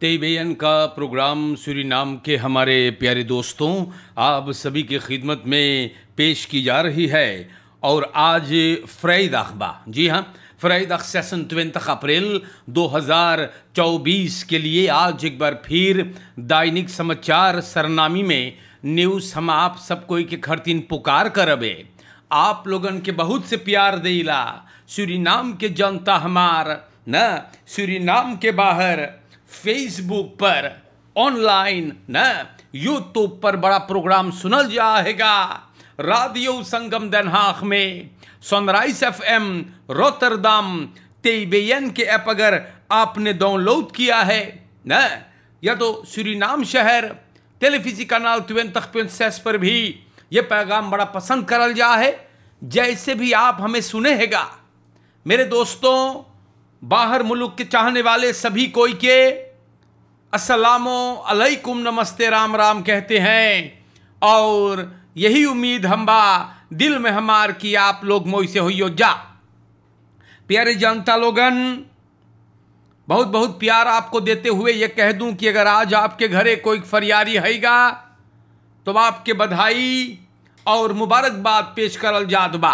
तेबेयन का programme Suriname के हमारे प्यारे दोस्तों आप सभी की खिदमत में पेश की जा रही है और आज फ्रैद अखबा जी हाँ फ्रैद सेशन ट्वेंथ अप्रैल 2024 के लिए आज एक बार फिर दैनिक समाचार सरनामी में न्यूज़ हम आप सबको एक खरतीन पुकार करबे आप लोगन के बहुत से प्यार देला सूरीनाम के जनता हमार न सूरीनाम के बाहर फेसबुक पर ऑनलाइन न यूट्यूब पर बड़ा प्रोग्राम सुनल जाएगा राडियो संगम दनहाख में सनराइज एफ एम रोतरदाम तेबेन के ऐप अगर आपने डाउनलोड किया है न या तो श्री नाम शहर टेलीफिजी कनाल त्वेन तखपेन पर भी ये पैगाम बड़ा पसंद करल जा है जैसे भी आप हमें सुने हैगा मेरे दोस्तों बाहर मुल्क के चाहने वाले सभी कोई के अलैकुम नमस्ते राम राम कहते हैं और यही उम्मीद हम बा दिल में हमार कि आप लोग मोई से हो जा प्यारे जनता लोगन बहुत बहुत प्यार आपको देते हुए ये कह दूं कि अगर आज आपके घरे कोई फरियारी हैगा तो आपके बधाई और मुबारकबाद पेश करल जात बा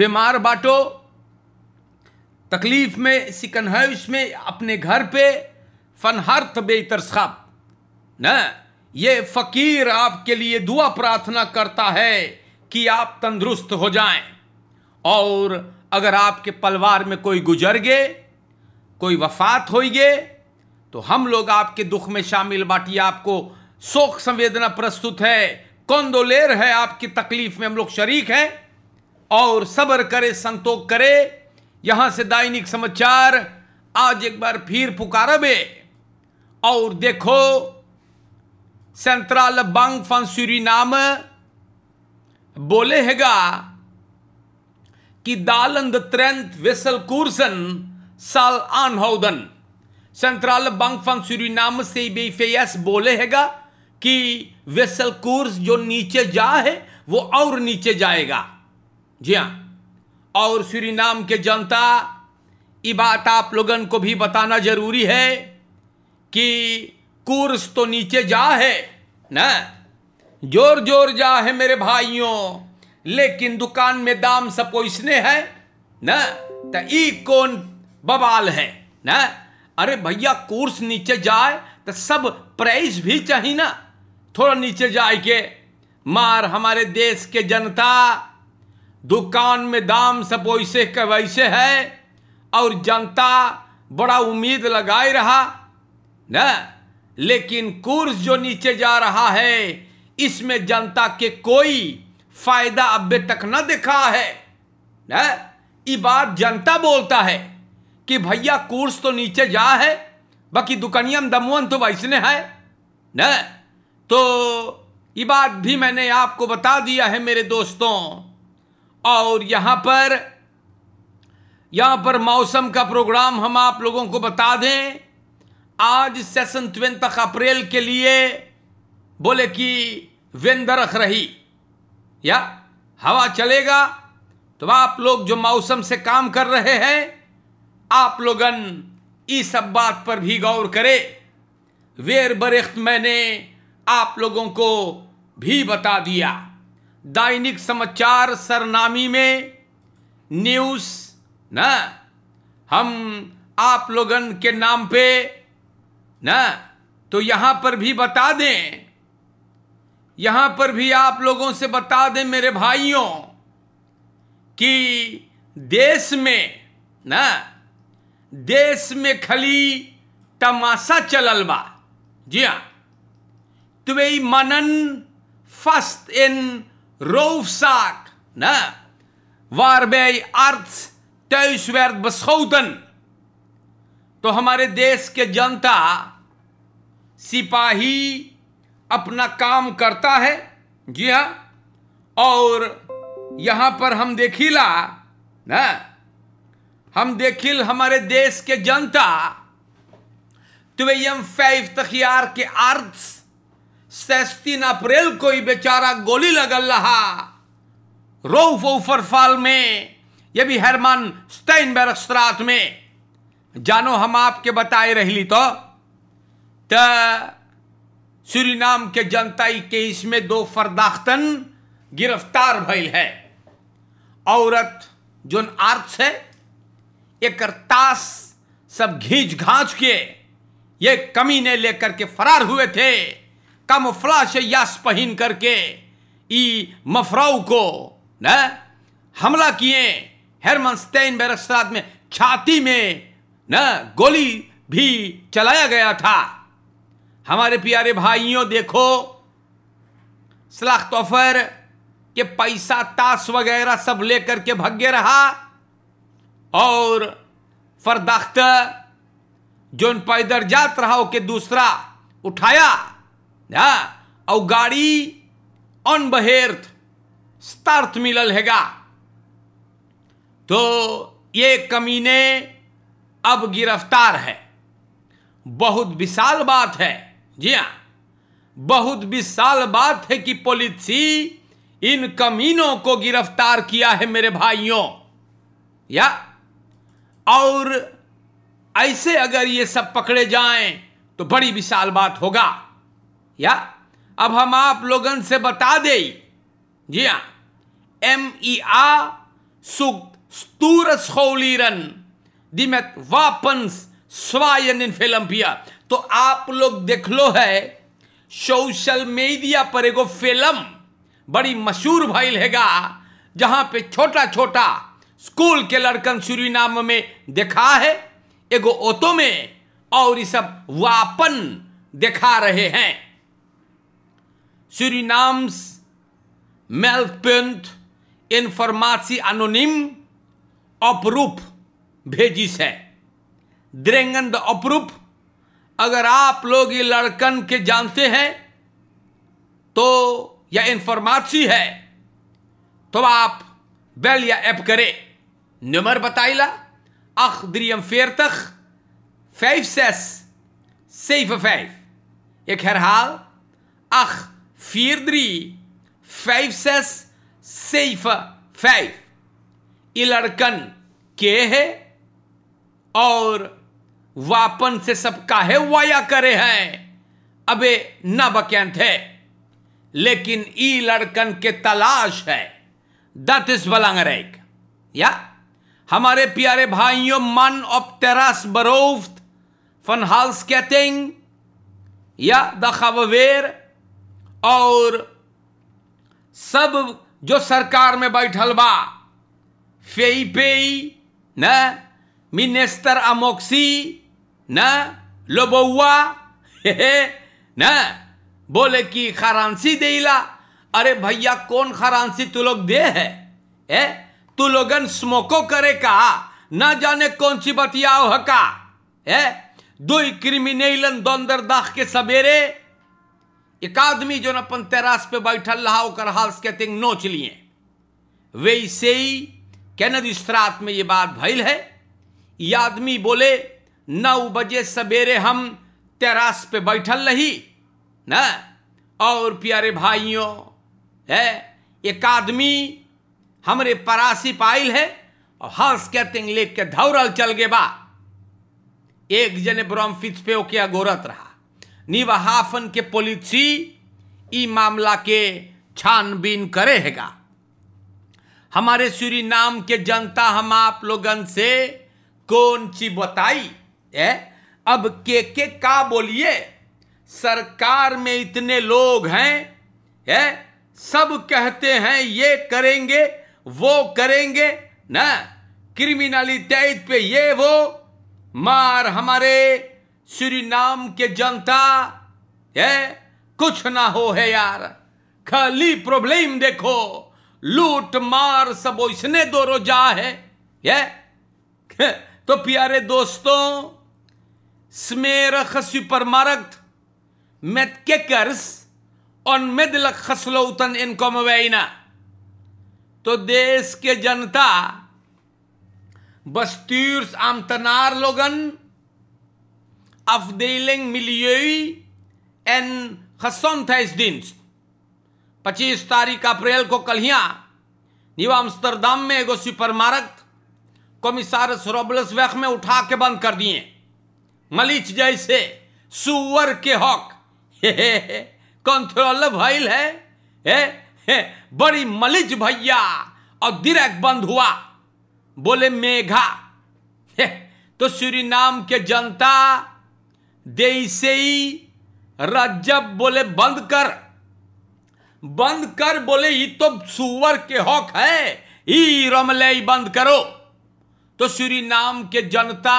बीमार बाटो तकलीफ में सिकनहश में अपने घर पे फन हर्थ न ये फकीर आपके लिए दुआ प्रार्थना करता है कि आप तंदुरुस्त हो जाएं और अगर आपके पलवार में कोई गुजर गए कोई वफात हो गए तो हम लोग आपके दुख में शामिल बाटी आपको शोक संवेदना प्रस्तुत है कौन दोलेर है आपकी तकलीफ में हम लोग शरीक हैं और सब्र करे संतोख करे यहां से दैनिक समाचार आज एक बार फिर पुकारा बे और देखो सेंट्रल बैंक फंसूरी नाम बोले हैगा कि दालंद त्रेंथ वेसल कूर्सन साल आन होदन सेंट्रल बैंक फंसूरी नाम से बीफेस बोले हैगा कि वेसल कूर्स जो नीचे जा है वो और नीचे जाएगा जी हाँ और सूरी नाम के जनता ये बात आप लोगन को भी बताना जरूरी है कि कुर्स तो नीचे जा है ना जोर जोर जा है मेरे भाइयों लेकिन दुकान में दाम सब को इसने है ना तो ई कौन बवाल है ना अरे भैया कुर्स नीचे जाए तो सब प्राइस भी चाहिए ना थोड़ा नीचे जाए के मार हमारे देश के जनता दुकान में दाम सब वैसे के वैसे है और जनता बड़ा उम्मीद लगाए रहा ना लेकिन कोर्स जो नीचे जा रहा है इसमें जनता के कोई फायदा अब तक ना दिखा है ना ये बात जनता बोलता है कि भैया कोर्स तो नीचे जा है बाकी दुकानियम दमुअन तो वैसने है न तो ये बात भी मैंने आपको बता दिया है मेरे दोस्तों और यहाँ पर यहाँ पर मौसम का प्रोग्राम हम आप लोगों को बता दें आज सेशन ट्वेंथ अप्रैल के लिए बोले कि वेंदरख रही या हवा चलेगा तो आप लोग जो मौसम से काम कर रहे हैं आप लोगन इस सब बात पर भी गौर करें वेर बरेख्त मैंने आप लोगों को भी बता दिया दैनिक समाचार सरनामी में न्यूज़ ना हम आप लोगन के नाम पे ना तो यहां पर भी बता दें यहां पर भी आप लोगों से बता दें मेरे भाइयों कि देश में ना देश में खली तमाशा चलल बा जी हाँ तुवे मनन फस्त इन roofzaak. Ne? Waarbij अर्थ thuis werd beschoten. तो हमारे देश के जनता सिपाही अपना काम करता है जी हाँ और यहाँ पर हम देखिला ना हम देखिल हमारे देश के जनता तुम फैफ तखियार के अर्थ सैस्तीन अप्रैल को ही बेचारा गोली लगल रहा रोफ ओफरफाल में ये भी हरमान स्टैन बैरस्त्रात में जानो हम आपके बताए रही तो तो सूरीनाम के जनता के इसमें दो फरदाख्तन गिरफ्तार भइल है औरत जो आर्थ है एक ताश सब घींच घाच के ये कमी ने लेकर के फरार हुए थे कम फ्लाश यास पहन करके ई मफराऊ को न हमला किए स्टेन बेरस्ताद में छाती में न गोली भी चलाया गया था हमारे प्यारे भाइयों देखो सलाख तोफर के पैसा ताश वगैरह सब लेकर के भगे रहा और फरदाख्त जो पैदर जात रहा के दूसरा उठाया ना हाँ, और गाड़ी ऑन बहेर्थ मिलल हैगा तो ये कमीने अब गिरफ्तार है बहुत विशाल बात है जी हाँ बहुत विशाल बात है कि पुलिसी इन कमीनों को गिरफ्तार किया है मेरे भाइयों या और ऐसे अगर ये सब पकड़े जाएं तो बड़ी विशाल बात होगा या अब हम आप लोगन से बता दे जी हाँ एम ई आ सुक्तूर स्खोलीरन दिमत वापन स्वायन इन फिल्म तो आप लोग देख लो है सोशल मीडिया पर एगो फिल्म बड़ी मशहूर भैल हैगा जहाँ पे छोटा छोटा स्कूल के लड़कन नाम में देखा है एगो ओतो में और ये सब वापन दिखा रहे हैं सूरीनाम्स मेल्पेंट इन्फॉर्मासी अनोनिम अपरूप भेजिस है द्रेंगन द अपरूप अगर आप लोग ये लड़कन के जानते हैं तो यह इंफॉर्मासी है तो आप बेल या ऐप करें नंबर बताइला अख अखद्रियम फाइव सेस सेफ फाइव एक हरहाल अख फीरद्री फाइव सेस सेफ फाइव ये लड़कन के है और वापन से सब काहे वाया करे हैं अबे न बकैंत है लेकिन ई लड़कन के तलाश है दत इस बलंगरेक या हमारे प्यारे भाइयों मन ऑफ तेरास बरोफ्त फन हाउस कैटिंग या द खबेर और सब जो सरकार में बैठल बा फेई पेई न मिनेस्टर अमोक्सी ना लो बउआ ना बोले कि खरांसी ला अरे भैया कौन खरांसी तू लोग दे है ए तू लोगन स्मोको करे का ना जाने कौन सी बतियाओ है का ए दो क्रिमिनेलन दोंदर दाख के सवेरे एक आदमी जो अपन तेरास पे बैठल रहा और हाल तिंग नोच लिए वैसे ही कैनड स्त्रात में ये बात भैल है ये आदमी बोले नौ बजे सवेरे हम तेरास पे बैठल रही न और प्यारे भाइयों है एक आदमी हमरे परासी पाइल है और हंस के तिंग लेख के धौरल चल गए बा एक जने फिच पे ओके अगोरत रहा निवाहाफन के पोलिसी ई मामला के छानबीन करे हैगा हमारे सूरी नाम के जनता हम आप लोगन से कौन ची बताई है अब के के का बोलिए सरकार में इतने लोग हैं है सब कहते हैं ये करेंगे वो करेंगे ना क्रिमिनलिटेट पे ये वो मार हमारे नाम के जनता है कुछ ना हो है यार खाली प्रॉब्लम देखो लूट मार सब इसने दो रोजा है ये तो प्यारे दोस्तों smerige supermarkt met kikkers. Onmiddellijk gesloten inkomen wijnen. Tot deze janta, जनता bestuursambtenaar logen, afdeling milieu en gezondheidsdienst. 25 तारीख अप्रैल को कलिया न्यू आम्स्टरडाम में एगो सुपरमार्केट कोमिसारस रोबलस वेख में उठा के बंद कर दिए मलिच जैसे सुअर के हक थोड़ा भइल है हे, हे, बड़ी मलिच भैया और दिरक बंद हुआ बोले मेघा तो श्री नाम के जनता दे से ही रज्जब बोले बंद कर बंद कर बोले ये तो सुअर के हक है ई रमले बंद करो तो श्री नाम के जनता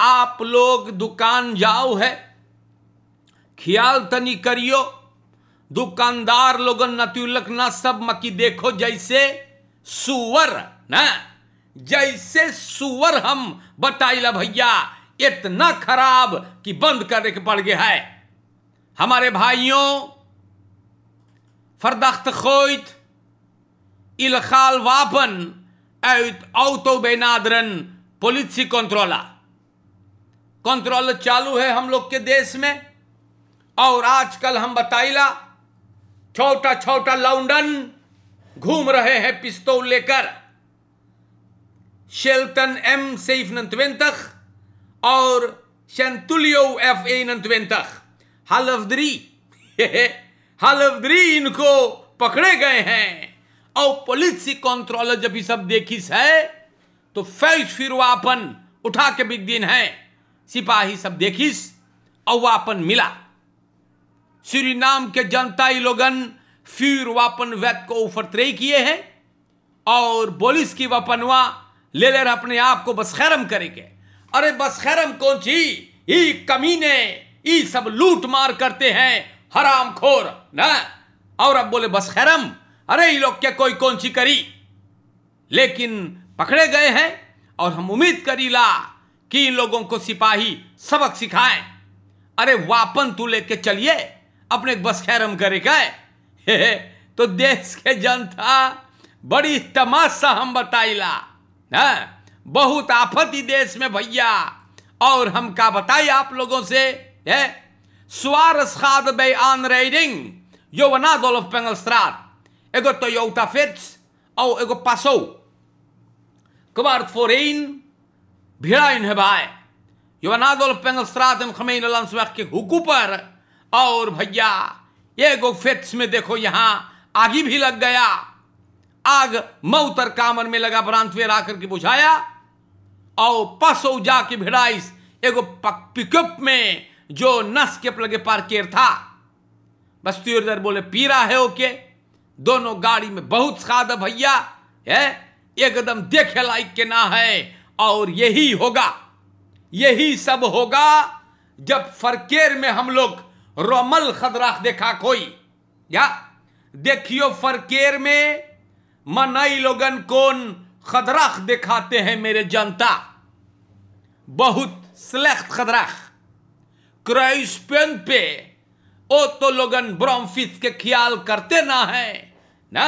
आप लोग दुकान जाओ है ख्याल तनी तो करियो दुकानदार लोगन नतुलक तो ना सब मकी देखो जैसे सुअर ना जैसे सुअर हम बताइला भैया इतना खराब कि बंद करने के पड़ गया है हमारे भाइयों फरदख्त खोत इलखाल वापन औतो बेनादरन पोलिसी कंट्रोला कंट्रोल चालू है हम लोग के देश में और आजकल हम बताइला छोटा छोटा लाउंडन घूम रहे हैं पिस्तौल लेकर शेल्टन एम सेफ और शेंतुलियो एफ ए हलफद्री हलफद्री इनको पकड़े गए हैं और पुलिस सी कंट्रोल जब ये सब देखी है तो फैज फिर उठा के बिग दिन है सिपाही सब देखिस अवापन मिला श्री नाम के जनता लोगन फिर वापन वैत को उफरतरे किए हैं और बोलिस की वपनवा ले ले अपने आप को बस खैरम करेंगे अरे बस खैरम कौन सी ई कमीने ई सब लूट मार करते हैं हराम खोर ना और अब बोले बस खैरम अरे ये लोग क्या कोई कौन सी करी लेकिन पकड़े गए हैं और हम उम्मीद करी ला कि इन लोगों को सिपाही सबक सिखाए अरे वापन तू लेके चलिए अपने बस खैरम करे गए तो देश के जनता बड़ी तमाशा हम बताइला है हाँ, बहुत आफत ही देश में भैया और हम का बताए आप लोगों से है स्वारस खाद बे आन रेडिंग यो बना दो पेंगल एगो तो योटा फिट्स और एगो पासो कुमार फोरेन भेड़ा इन्हें युवनादोलपंगस्रातमखमेक के हुकू पर और भैया ये फेट्स में देखो यहाँ आगे भी लग गया आग मऊतर कामर में लगा ब्रांतवेर आकर के बुझाया और पसो जा के भिड़ाइस एगो पिकअप में जो नस के लगे पार्केर था बस्ती उधर बोले पीरा है ओके दोनों गाड़ी में बहुत खाद भैया है एकदम देखे लाइक के ना है और यही होगा यही सब होगा जब फरकेर में हम लोग रोमल खदराख देखा कोई या देखियो फरकेर में मनई लोगन कौन खदराख दिखाते हैं मेरे जनता बहुत स्लेक्ट खदराख क्राइस्पेन पे ओ तो लोगन ब्रोमफिस के ख्याल करते ना है ना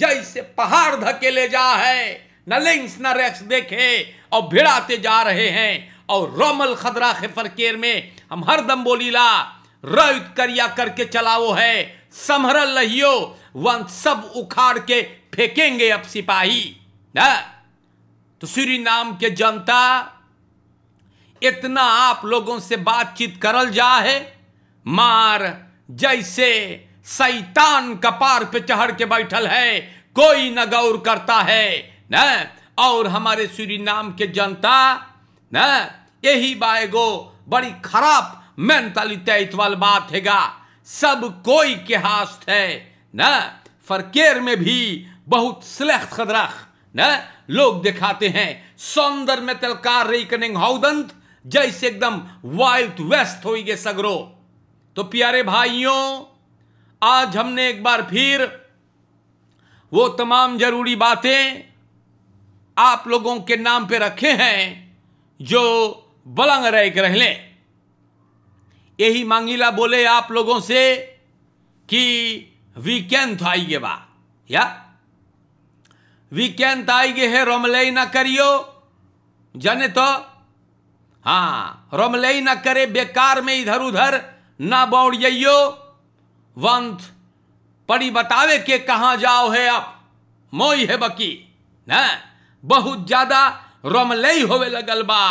जैसे पहाड़ धकेले जा है न लिंक्स न रेक्स देखे और भिड़ाते जा रहे हैं और रोमल खदरा खेफरकेर में हम हर दम बोलीला रवित करिया करके चलाओ है समरल लहियो वन सब उखाड़ के फेंकेंगे अब सिपाही ना तो श्री नाम के जनता इतना आप लोगों से बातचीत करल जा है मार जैसे सैतान कपार पे चढ़ के बैठल है कोई न गौर करता है ना? और हमारे सूरी नाम के जनता न यही बाएगो बड़ी खराब मेंटालिटी इतवाल बात हैगा सब कोई के हाथ है न फरकेर में भी बहुत स्लेक्ट खदरख ना लोग दिखाते हैं सौंदर में तलकार रेकनिंग हाउदंत जैसे एकदम वाइल्ड वेस्ट हो गए सगरो तो प्यारे भाइयों आज हमने एक बार फिर वो तमाम जरूरी बातें आप लोगों के नाम पे रखे हैं जो बलंग रैक रह लें यही मांगीला बोले आप लोगों से कि वीकेंड तो आइए बा या वीकेंड तो आइए है रोमलई ना करियो जाने तो हाँ रोमलई ना करे बेकार में इधर उधर ना बौड़ जाइयो वंत पड़ी बतावे के कहा जाओ है आप मोई है बकी ना बहुत ज़्यादा रमलई होवे लगल बा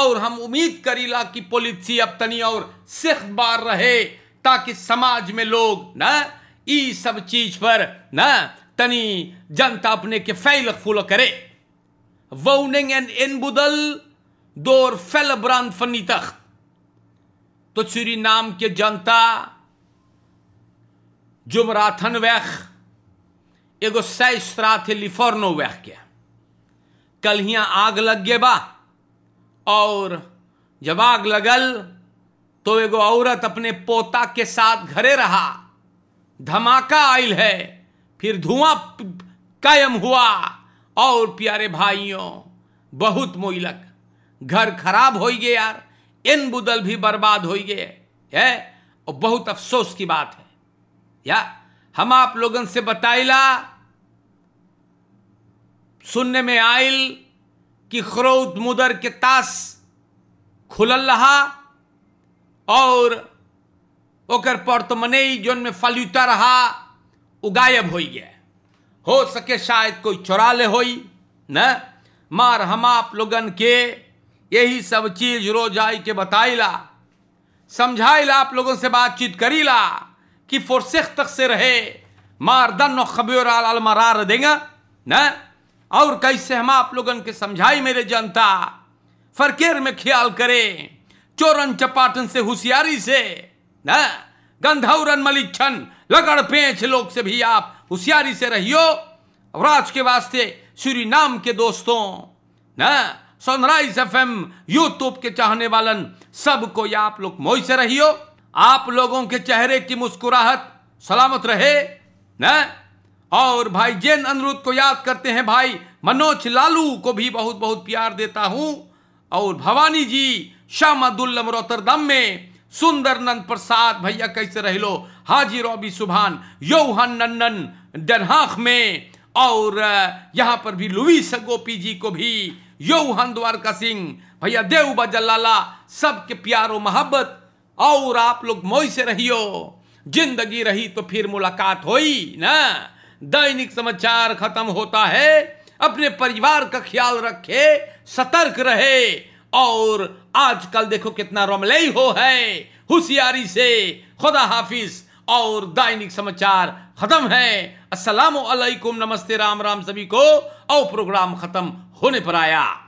और हम उम्मीद करीला कि पोलिसी अब तनी और सिख बार रहे ताकि समाज में लोग न ई सब चीज पर न तनी जनता अपने के फैल फूल करे वोनिंग एंड बुदल दोर फैल ब्रांड फनी तख्त तो श्री नाम के जनता जुमराथन वैख एगो सैश्राथ लिफोर्नो वैख के कल हियाँ आग लग गए बा और जब आग लगल तो एगो औरत अपने पोता के साथ घरे रहा धमाका आयल है फिर धुआं कायम हुआ और प्यारे भाइयों बहुत मोइलक घर खराब हो गए यार इन बुदल भी बर्बाद हो गए है और बहुत अफसोस की बात है या हम आप लोगन से बताइला सुनने में आयल कि खरौत मुदर के तास खुलल रहा और ओकर पोर्तमनई तो जोन में फलूता रहा उ गायब हो गया हो सके शायद कोई चोरा ले होई न मार हम आप लोगन के यही सब चीज रोज आई के बताइला ला आप लोगों से बातचीत करीला कि फुरसिख तक से रहे मार दन खबर आल अलमरार देंगे न और कैसे हम आप लोगन के समझाई मेरे जनता फरकेर में ख्याल करें चोरन चपाटन से होशियारी से न गंधौरन मलिच्छन लगड़ पेच लोग से भी आप होशियारी से रहियो राज के वास्ते श्री नाम के दोस्तों न सनराइज एफ एम यूट्यूब के चाहने वालन सबको या आप लोग मोई से रहियो आप लोगों के चेहरे की मुस्कुराहट सलामत रहे न और भाई जैन अनुरोध को याद करते हैं भाई मनोज लालू को भी बहुत बहुत प्यार देता हूं और भवानी जी शाहमदुल्लम रोतरदम में सुंदर नंद प्रसाद भैया कैसे रह लो हाजी रॉबी सुभान यौहन नंदन डनहाख में और यहाँ पर भी लुईस गोपी जी को भी यौहन द्वारका सिंह भैया देव बजल्लाला सबके प्यारो मोहब्बत और आप लोग मोई से रहियो जिंदगी रही तो फिर मुलाकात होई ना दैनिक समाचार खत्म होता है अपने परिवार का ख्याल रखे सतर्क रहे और आजकल देखो कितना रोमलई हो है होशियारी से खुदा हाफिज और दैनिक समाचार खत्म है असलम नमस्ते राम राम सभी को और प्रोग्राम खत्म होने पर आया